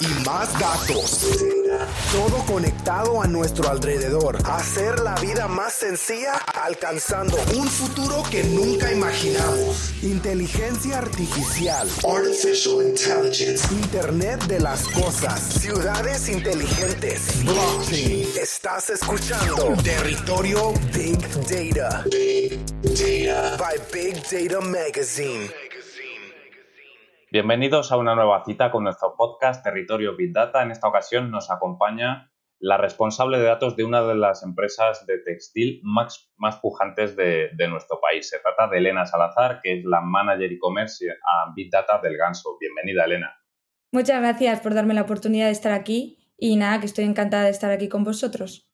y más datos. Todo conectado a nuestro alrededor. Hacer la vida más sencilla alcanzando un futuro que nunca imaginamos. Inteligencia artificial. Artificial intelligence. Internet de las cosas. Ciudades inteligentes. Blockchain. Estás escuchando Territorio Big Data. Big Data. By Big Data Magazine. Bienvenidos a una nueva cita con nuestro podcast Territorio Big Data. En esta ocasión nos acompaña la responsable de datos de una de las empresas de textil más, pujantes de, nuestro país. Se trata de Elena Salazar, que es la manager e-commerce a Big Data del Ganso. Bienvenida, Elena. Muchas gracias por darme la oportunidad de estar aquí y nada, que estoy encantada de estar aquí con vosotros.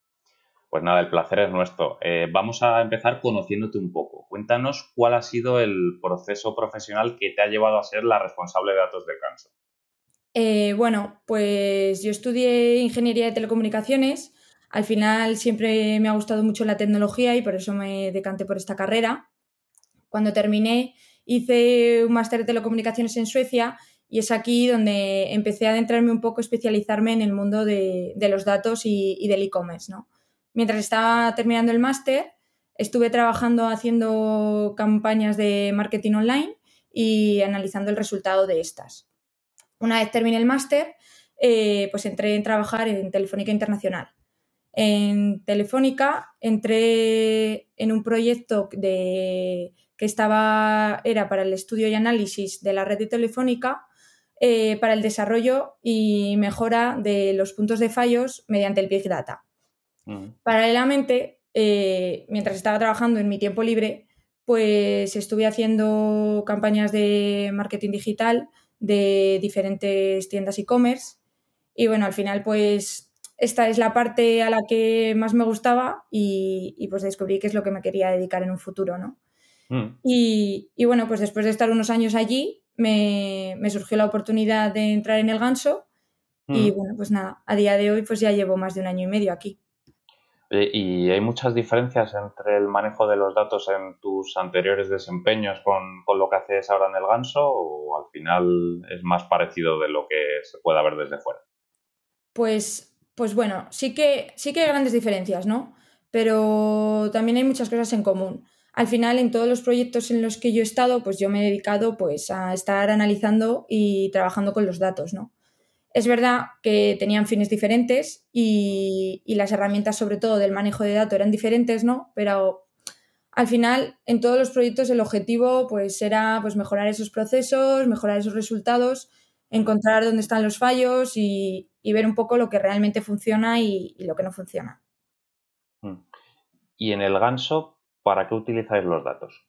Pues nada, el placer es nuestro. Eh, vamos a empezar conociéndote un poco. Cuéntanos cuál ha sido el proceso profesional que te ha llevado a ser la responsable de datos de Canso. Eh, bueno, pues yo estudié ingeniería de telecomunicaciones. Al final siempre me ha gustado mucho la tecnología y por eso me decanté por esta carrera. Cuando terminé, hice un máster de telecomunicaciones en Suecia y es aquí donde empecé a adentrarme un poco, especializarme en el mundo de, los datos y, y del e-commerce. ¿no? mientras estaba terminando el máster, estuve trabajando haciendo campañas de marketing online y analizando el resultado de estas. Una vez terminé el máster, eh, pues entré en trabajar en Telefónica Internacional. En Telefónica entré en un proyecto de, que estaba, era para el estudio y análisis de la red de Telefónica eh, para el desarrollo y mejora de los puntos de fallos mediante el Big Data. Mm. Paralelamente, eh, mientras estaba trabajando en mi tiempo libre, pues estuve haciendo campañas de marketing digital de diferentes tiendas e-commerce. Y bueno, al final, pues esta es la parte a la que más me gustaba y, pues descubrí que es lo que me quería dedicar en un futuro, ¿no? Mm. Y, bueno, pues después de estar unos años allí, me, surgió la oportunidad de entrar en el ganso. Y mm. bueno, pues nada, a día de hoy pues ya llevo más de un año y medio aquí. Eh, ¿Y hay muchas diferencias entre el manejo de los datos en tus anteriores desempeños con, lo que haces ahora en el ganso o al final es más parecido de lo que se pueda ver desde fuera? Pues, pues bueno, sí que, sí que hay grandes diferencias, ¿no? Pero también hay muchas cosas en común. Al final, en todos los proyectos en los que yo he estado, pues yo me he dedicado pues, a estar analizando y trabajando con los datos, ¿no? Es verdad que tenían fines diferentes y, las herramientas, sobre todo del manejo de datos, eran diferentes, ¿no? Pero al final, en todos los proyectos, el objetivo pues, era pues, mejorar esos procesos, mejorar esos resultados, encontrar dónde están los fallos y, ver un poco lo que realmente funciona y, y, lo que no funciona. Mm. Y en el ganso, ¿para qué utilizáis los datos?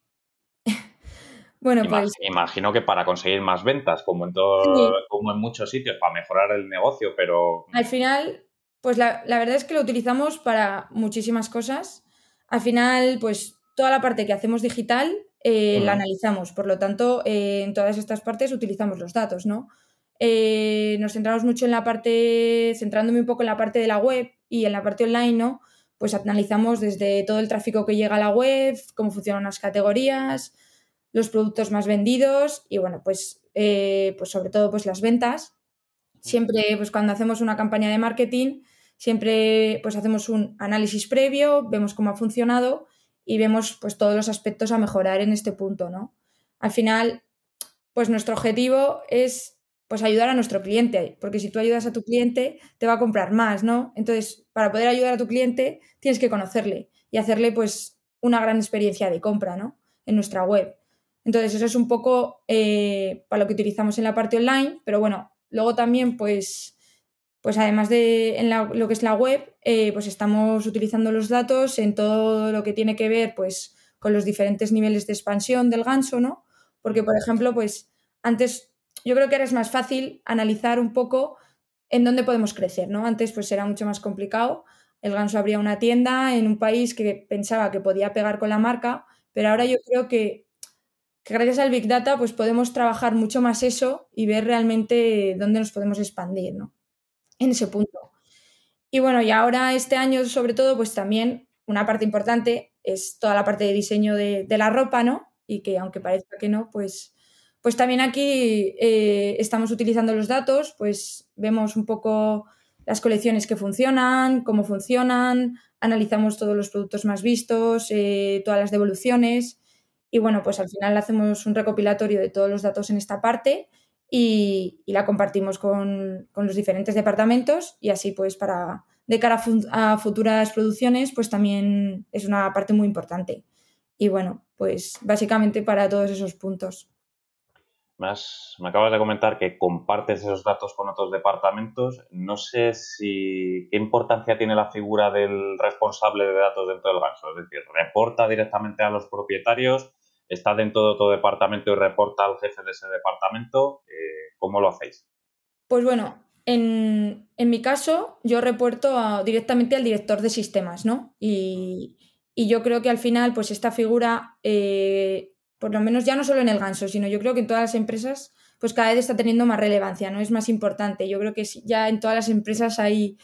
Bueno, pues... Imagino que para conseguir más ventas, como en, como en muchos sitios, para mejorar el negocio, pero... Al final, pues la, verdad es que lo utilizamos para muchísimas cosas. Al final, pues toda la parte que hacemos digital eh, la analizamos. Por lo tanto, eh, en todas estas partes utilizamos los datos, ¿no? Eh, nos centramos mucho en la parte, centrándome un poco en la parte de la web y en la parte online, ¿no? Pues analizamos desde todo el tráfico que llega a la web, cómo funcionan las categorías, los productos más vendidos y bueno, pues, eh, pues sobre todo pues las ventas. Siempre pues cuando hacemos una campaña de marketing, siempre pues hacemos un análisis previo, vemos cómo ha funcionado y vemos pues todos los aspectos a mejorar en este punto, ¿no? Al final, pues nuestro objetivo es pues ayudar a nuestro cliente, porque si tú ayudas a tu cliente, te va a comprar más, ¿no? Entonces, para poder ayudar a tu cliente, tienes que conocerle y hacerle pues una gran experiencia de compra, ¿no? En nuestra web. Entonces, eso es un poco eh, para lo que utilizamos en la parte online, pero bueno, luego también, pues, pues además de en la, lo que es la web, eh, pues estamos utilizando los datos en todo lo que tiene que ver, pues, con los diferentes niveles de expansión del ganso, ¿no? Porque, por ejemplo, pues antes, yo creo que ahora es más fácil analizar un poco en dónde podemos crecer, ¿no? Antes, pues era mucho más complicado. El ganso abría una tienda en un país que pensaba que podía pegar con la marca, pero ahora yo creo que gracias al Big Data pues podemos trabajar mucho más eso y ver realmente dónde nos podemos expandir, En ese punto. Y bueno, y ahora este año sobre todo pues también una parte importante es toda la parte de diseño de, la ropa, ¿no? Y que aunque parezca que no, pues, pues también aquí eh, estamos utilizando los datos, pues vemos un poco las colecciones que funcionan, cómo funcionan, analizamos todos los productos más vistos, eh, todas las devoluciones y bueno, pues al final hacemos un recopilatorio de todos los datos en esta parte y, la compartimos con, los diferentes departamentos y así pues para de cara a, futuras producciones pues también es una parte muy importante. Y bueno, pues básicamente para todos esos puntos. Más, me acabas de comentar que compartes esos datos con otros departamentos. No sé si qué importancia tiene la figura del responsable de datos dentro del banco. Es decir, reporta directamente a los propietarios está dentro de todo departamento y reporta al jefe de ese departamento. Eh, ¿Cómo lo hacéis? Pues bueno, en, mi caso yo reporto directamente al director de sistemas, ¿no? Y, yo creo que al final, pues esta figura, eh, por lo menos ya no solo en el ganso, sino yo creo que en todas las empresas, pues cada vez está teniendo más relevancia, ¿no? Es más importante. Yo creo que ya en todas las empresas hay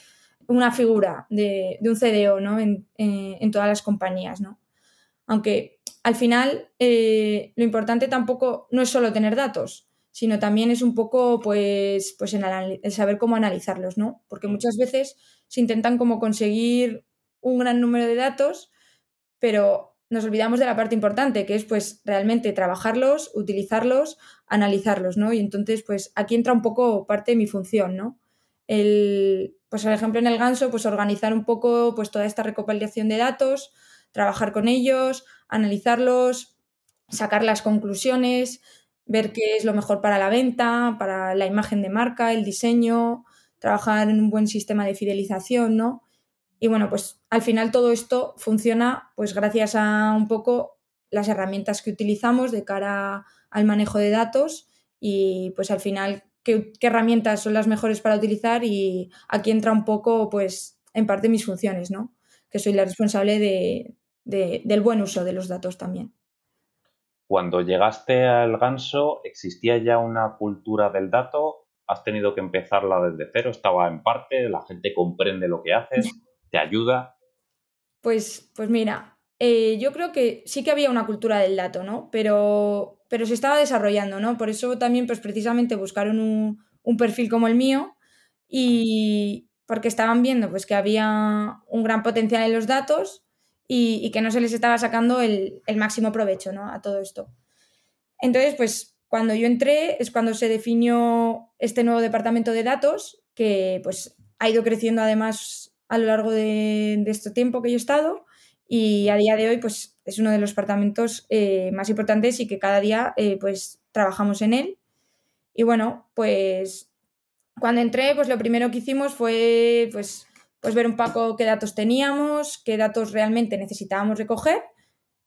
una figura de, un CDO, ¿no? En, eh, en todas las compañías, ¿no? Aunque al final eh, lo importante tampoco no es solo tener datos, sino también es un poco pues, pues en saber cómo analizarlos, ¿no? Porque mm. muchas veces se intentan como conseguir un gran número de datos, pero nos olvidamos de la parte importante, que es pues realmente trabajarlos, utilizarlos, analizarlos, ¿no? Y entonces pues aquí entra un poco parte de mi función, ¿no? El, pues por ejemplo en el ganso pues organizar un poco pues toda esta recopilación de datos, trabajar con ellos, analizarlos, sacar las conclusiones, ver qué es lo mejor para la venta, para la imagen de marca, el diseño, trabajar en un buen sistema de fidelización, ¿no? Y bueno, pues al final todo esto funciona pues gracias a un poco las herramientas que utilizamos de cara al manejo de datos y pues al final qué, herramientas son las mejores para utilizar y aquí entra un poco pues en parte mis funciones, ¿no? Que soy la responsable de, del buen uso de los datos también. Cuando llegaste al ganso, ¿existía ya una cultura del dato? ¿Has tenido que empezarla desde cero? ¿Estaba en parte? ¿La gente comprende lo que haces? ¿Te ayuda? Pues, pues mira, eh, yo creo que sí que había una cultura del dato, ¿no? Pero, pero se estaba desarrollando, ¿no? Por eso también, pues precisamente buscaron un, perfil como el mío y porque estaban viendo pues que había un gran potencial en los datos y, que no se les estaba sacando el, máximo provecho ¿no? a todo esto. Entonces, pues cuando yo entré es cuando se definió este nuevo departamento de datos que pues ha ido creciendo además a lo largo de, este tiempo que yo he estado y a día de hoy pues es uno de los departamentos eh, más importantes y que cada día eh, pues trabajamos en él y bueno pues cuando entré pues lo primero que hicimos fue pues pues ver un poco qué datos teníamos, qué datos realmente necesitábamos recoger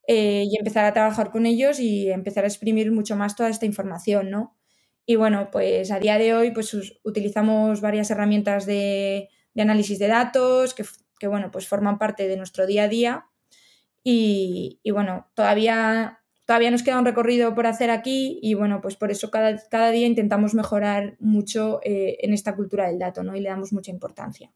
eh, y empezar a trabajar con ellos y empezar a exprimir mucho más toda esta información, ¿no? Y bueno, pues a día de hoy pues utilizamos varias herramientas de, análisis de datos que, bueno, pues forman parte de nuestro día a día y, bueno, todavía, todavía nos queda un recorrido por hacer aquí y bueno, pues por eso cada, día intentamos mejorar mucho eh, en esta cultura del dato, ¿no? Y le damos mucha importancia.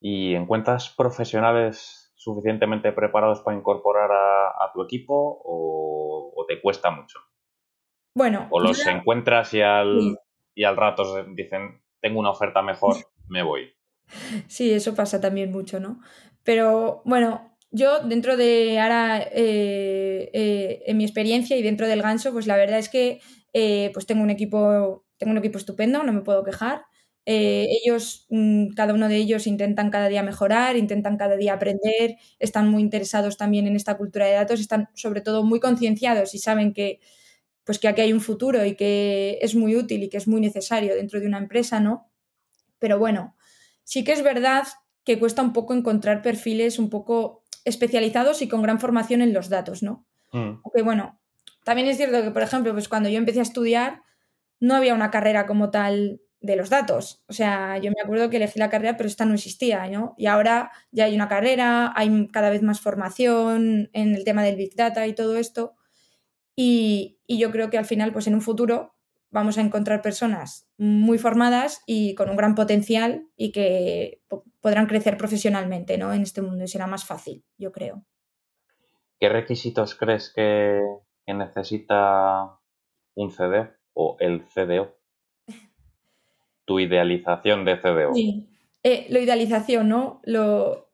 ¿Y encuentras profesionales suficientemente preparados para incorporar a, tu equipo o, te cuesta mucho? Bueno. O los encuentras y al, y al rato dicen, tengo una oferta mejor, me voy. Sí, eso pasa también mucho, ¿no? Pero bueno, yo dentro de ahora, eh, eh, en mi experiencia y dentro del ganso, pues la verdad es que eh, pues tengo un equipo, tengo un equipo estupendo, no me puedo quejar. Eh, ellos, mm, cada uno de ellos intentan cada día mejorar, intentan cada día aprender, están muy interesados también en esta cultura de datos, están sobre todo muy concienciados y saben que, pues que aquí hay un futuro y que es muy útil y que es muy necesario dentro de una empresa, ¿no? Pero bueno, sí que es verdad que cuesta un poco encontrar perfiles un poco especializados y con gran formación en los datos, ¿no? Mm. bueno, también es cierto que, por ejemplo, pues cuando yo empecé a estudiar, no había una carrera como tal de los datos. O sea, yo me acuerdo que elegí la carrera, pero esta no existía, ¿no? Y ahora ya hay una carrera, hay cada vez más formación en el tema del Big Data y todo esto. Y, yo creo que al final, pues en un futuro, vamos a encontrar personas muy formadas y con un gran potencial y que podrán crecer profesionalmente, ¿no? En este mundo y será más fácil, yo creo. ¿Qué requisitos crees que, que necesita un CD o el CDO? tu idealización de CDO. Sí, eh, lo idealización, ¿no? Lo,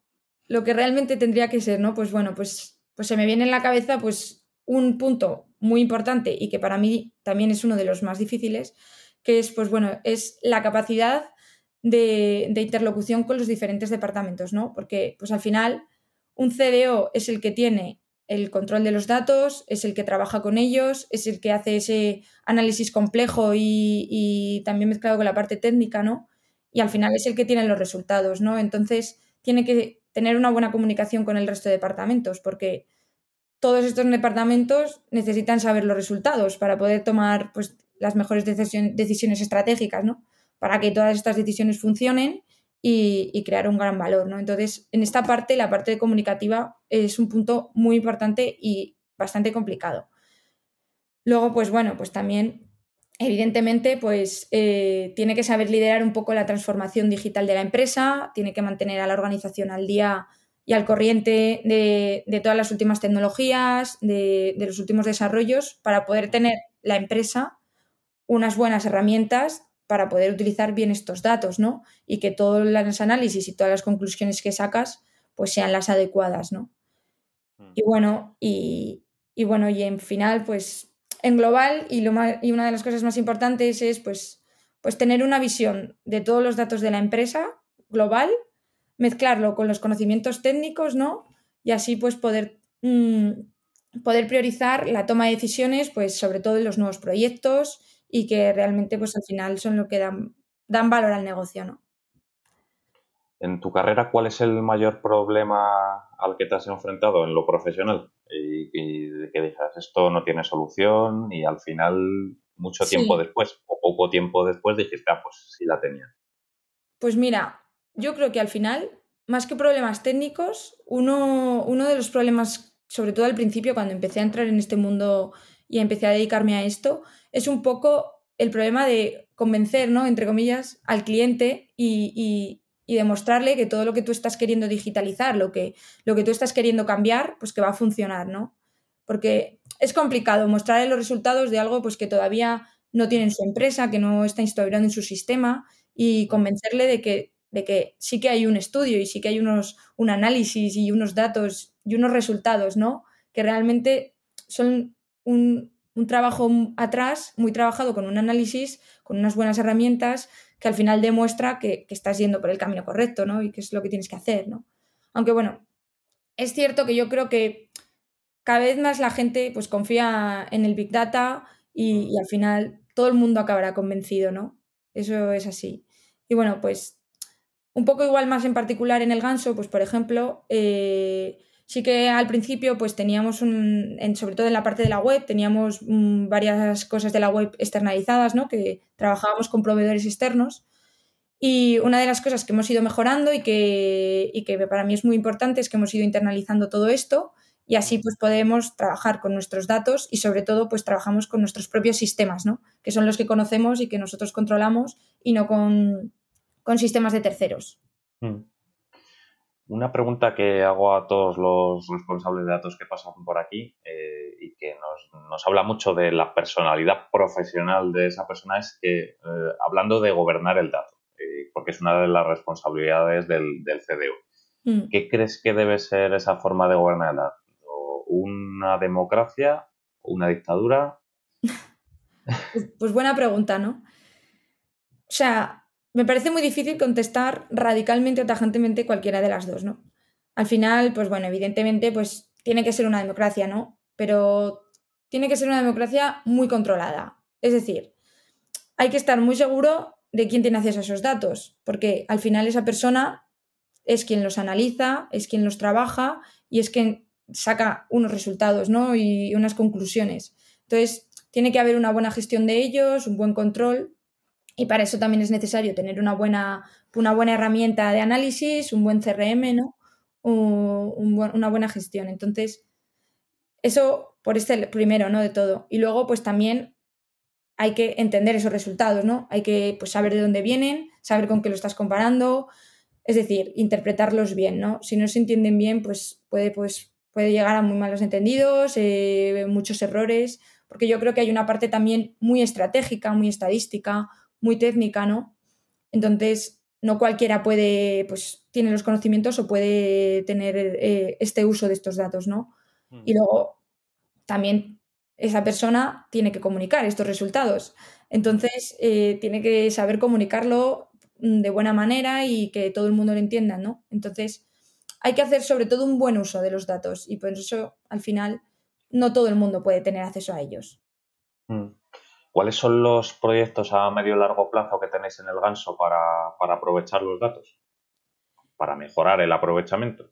lo, que realmente tendría que ser, ¿no? Pues bueno, pues, pues se me viene en la cabeza pues un punto muy importante y que para mí también es uno de los más difíciles, que es, pues bueno, es la capacidad de, de interlocución con los diferentes departamentos, ¿no? Porque pues al final un CDO es el que tiene el control de los datos, es el que trabaja con ellos, es el que hace ese análisis complejo y, también mezclado con la parte técnica, ¿no? Y al final es el que tiene los resultados, ¿no? Entonces tiene que tener una buena comunicación con el resto de departamentos, porque todos estos departamentos necesitan saber los resultados para poder tomar pues, las mejores decisiones estratégicas, ¿no? Para que todas estas decisiones funcionen y, crear un gran valor. ¿no? Entonces, en esta parte, la parte comunicativa es un punto muy importante y bastante complicado. Luego, pues bueno, pues también, evidentemente, pues eh, tiene que saber liderar un poco la transformación digital de la empresa, tiene que mantener a la organización al día y al corriente de, todas las últimas tecnologías, de los últimos desarrollos, para poder tener la empresa unas buenas herramientas para poder utilizar bien estos datos, ¿no? Y que todos los análisis y todas las conclusiones que sacas, pues sean las adecuadas, ¿no? Mm. Y bueno, y, bueno, y en final, pues en global, y, lo y una de las cosas más importantes es, pues, pues tener una visión de todos los datos de la empresa global, mezclarlo con los conocimientos técnicos, ¿no? Y así, pues, poder... Mm, poder priorizar la toma de decisiones, pues sobre todo en los nuevos proyectos y que realmente pues al final son lo que dan, dan valor al negocio, ¿no? En tu carrera, ¿cuál es el mayor problema al que te has enfrentado en lo profesional? Y, que dijeras, esto no tiene solución y al final, mucho tiempo después o poco tiempo después, dijiste, ah, pues sí la tenía. Pues mira, yo creo que al final, más que problemas técnicos, uno, uno de los problemas, sobre todo al principio, cuando empecé a entrar en este mundo y empecé a dedicarme a esto, es un poco el problema de convencer, ¿no? Entre comillas, al cliente y, demostrarle que todo lo que tú estás queriendo digitalizar, lo que, lo que tú estás queriendo cambiar, pues que va a funcionar, ¿no? Porque es complicado mostrarle los resultados de algo pues que todavía no tiene en su empresa, que no está instaurando en su sistema y convencerle de que, de que sí que hay un estudio y sí que hay unos, un análisis y unos datos y unos resultados, ¿no? Que realmente son un, trabajo atrás, muy trabajado, con un análisis, con unas buenas herramientas, que al final demuestra que, estás yendo por el camino correcto, ¿no? Y que es lo que tienes que hacer, ¿no? Aunque bueno, es cierto que yo creo que cada vez más la gente pues confía en el Big Data y, mm. al final todo el mundo acabará convencido, ¿no? Eso es así. Y bueno, pues un poco igual más en particular en el ganso, pues por ejemplo, eh, Sí que al principio, pues teníamos sobre todo en la parte de la web, teníamos mm, varias cosas de la web externalizadas, ¿no? Que trabajábamos con proveedores externos. Y una de las cosas que hemos ido mejorando y que, para mí es muy importante es que hemos ido internalizando todo esto y así pues podemos trabajar con nuestros datos y sobre todo pues trabajamos con nuestros propios sistemas, ¿no? Que son los que conocemos y que nosotros controlamos y no con, sistemas de terceros. Mm. Una pregunta que hago a todos los responsables de datos que pasan por aquí eh, y que nos, habla mucho de la personalidad profesional de esa persona es que, eh, hablando de gobernar el dato, eh, porque es una de las responsabilidades del, del CDO, mm. ¿qué crees que debe ser esa forma de gobernar el dato? ¿Una democracia? ¿Una dictadura? Pues, pues buena pregunta, ¿no? O sea, me parece muy difícil contestar radicalmente o tajantemente cualquiera de las dos, ¿no? Al final, pues bueno, evidentemente, pues tiene que ser una democracia, ¿no? Pero tiene que ser una democracia muy controlada. Es decir, hay que estar muy seguro de quién tiene acceso a esos datos, porque al final esa persona es quien los analiza, es quien los trabaja y es quien saca unos resultados, ¿no? Y unas conclusiones. Entonces, tiene que haber una buena gestión de ellos, un buen control y para eso también es necesario tener una buena, una buena herramienta de análisis, un buen CRM, ¿no? una buena gestión. Entonces, eso por este primero, ¿no? De todo. Y luego, pues también hay que entender esos resultados, ¿no? Hay que pues, saber de dónde vienen, saber con qué lo estás comparando, es decir, interpretarlos bien, ¿no? Si no se entienden bien, pues puede, pues, puede llegar a muy malos entendidos, eh, muchos errores, porque yo creo que hay una parte también muy estratégica, muy estadística, muy técnica, ¿no? Entonces, no cualquiera puede, pues, tiene los conocimientos o puede tener eh, este uso de estos datos, ¿no? Mm. Y luego, también esa persona tiene que comunicar estos resultados. Entonces, eh, tiene que saber comunicarlo mm, de buena manera y que todo el mundo lo entienda, ¿no? Entonces, hay que hacer sobre todo un buen uso de los datos y por eso, al final, no todo el mundo puede tener acceso a ellos. Mm. ¿Cuáles son los proyectos a medio y largo plazo que tenéis en el ganso para, para aprovechar los datos? Para mejorar el aprovechamiento.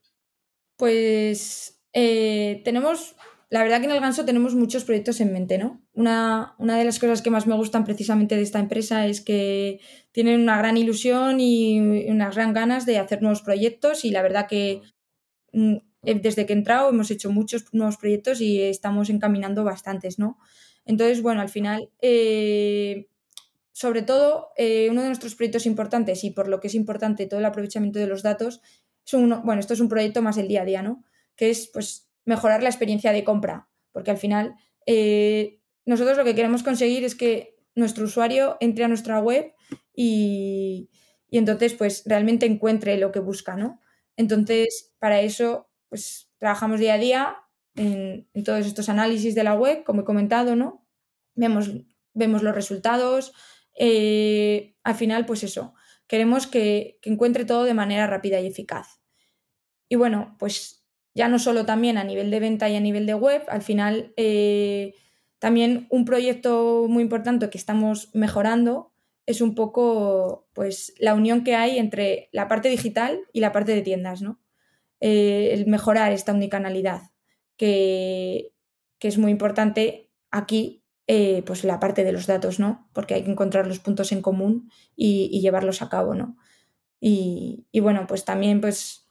Pues eh, tenemos, la verdad que en el ganso tenemos muchos proyectos en mente, ¿no? Una, una de las cosas que más me gustan precisamente de esta empresa es que tienen una gran ilusión y unas gran ganas de hacer nuevos proyectos y la verdad que mm, eh, desde que he entrado hemos hecho muchos nuevos proyectos y estamos encaminando bastantes, ¿no? Entonces, bueno, al final, eh, sobre todo, eh, uno de nuestros proyectos importantes y por lo que es importante todo el aprovechamiento de los datos, es bueno, esto es un proyecto más el día a día, ¿no? Que es pues mejorar la experiencia de compra, porque al final eh, nosotros lo que queremos conseguir es que nuestro usuario entre a nuestra web y, y entonces pues realmente encuentre lo que busca, ¿no? Entonces, para eso, pues trabajamos día a día en, todos estos análisis de la web, como he comentado, ¿no? Vemos, vemos los resultados. Eh, al final, pues eso, queremos que, encuentre todo de manera rápida y eficaz. Y bueno, pues ya no solo también a nivel de venta y a nivel de web, al final eh, también un proyecto muy importante que estamos mejorando es un poco pues la unión que hay entre la parte digital y la parte de tiendas, ¿no? Eh, el mejorar esta unicanalidad que, que es muy importante aquí eh, pues la parte de los datos, ¿no? Porque hay que encontrar los puntos en común y, llevarlos a cabo, ¿no? Y, bueno, pues también, pues,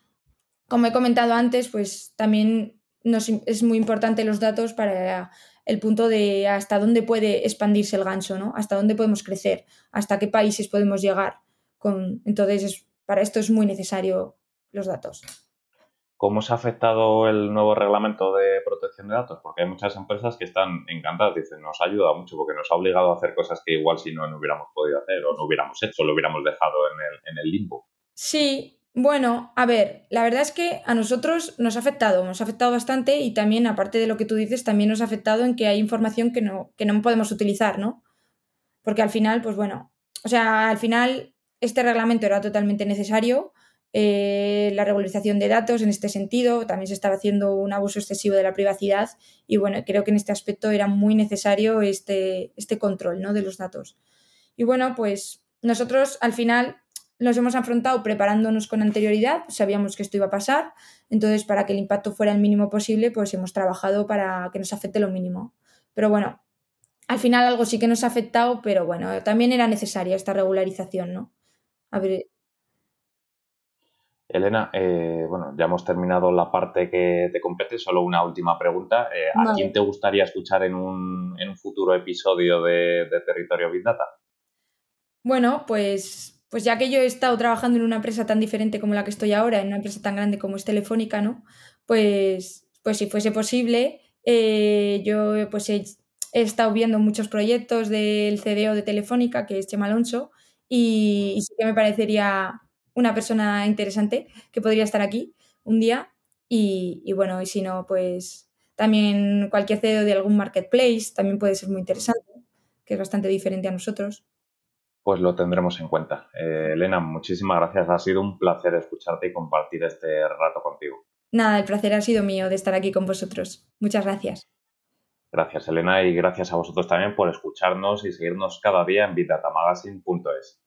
como he comentado antes, pues también nos, es muy importante los datos para el punto de hasta dónde puede expandirse el gancho ¿no? Hasta dónde podemos crecer, hasta qué países podemos llegar. Con... Entonces, para esto es muy necesario los datos. ¿Cómo se ha afectado el nuevo reglamento de protección de datos? Porque hay muchas empresas que están encantadas, dicen, nos ha ayudado mucho porque nos ha obligado a hacer cosas que igual si no, no hubiéramos podido hacer o no hubiéramos hecho, lo hubiéramos dejado en el, limbo. Sí, bueno, a ver, la verdad es que a nosotros nos ha afectado, nos ha afectado bastante y también, aparte de lo que tú dices, también nos ha afectado en que hay información que no, que no podemos utilizar, ¿no? Porque al final, pues bueno, o sea, al final este reglamento era totalmente necesario eh, la regularización de datos en este sentido, también se estaba haciendo un abuso excesivo de la privacidad y bueno, creo que en este aspecto era muy necesario este, este control ¿no? de los datos. Y bueno, pues nosotros al final nos hemos afrontado preparándonos con anterioridad, sabíamos que esto iba a pasar, entonces para que el impacto fuera el mínimo posible, pues hemos trabajado para que nos afecte lo mínimo. Pero bueno, al final algo sí que nos ha afectado, pero bueno, también era necesaria esta regularización, ¿no? A ver, Elena, eh, bueno, ya hemos terminado la parte que te compete, solo una última pregunta. Eh, ¿A quién te gustaría escuchar en un, futuro episodio de, Territorio Big Data? Bueno, pues, pues ya que yo he estado trabajando en una empresa tan diferente como la que estoy ahora, en una empresa tan grande como es Telefónica, ¿no? Pues, pues si fuese posible, eh, yo pues he, estado viendo muchos proyectos del CDO de Telefónica, que es Chema Alonso, y sí que me parecería una persona interesante que podría estar aquí un día. Y, bueno, y si no, pues también cualquier CEO de algún marketplace también puede ser muy interesante, que es bastante diferente a nosotros. Pues lo tendremos en cuenta. Eh, Elena, muchísimas gracias. Ha sido un placer escucharte y compartir este rato contigo. Nada, el placer ha sido mío de estar aquí con vosotros. Muchas gracias. Gracias, Elena, y gracias a vosotros también por escucharnos y seguirnos cada día en vidatamagazine.es.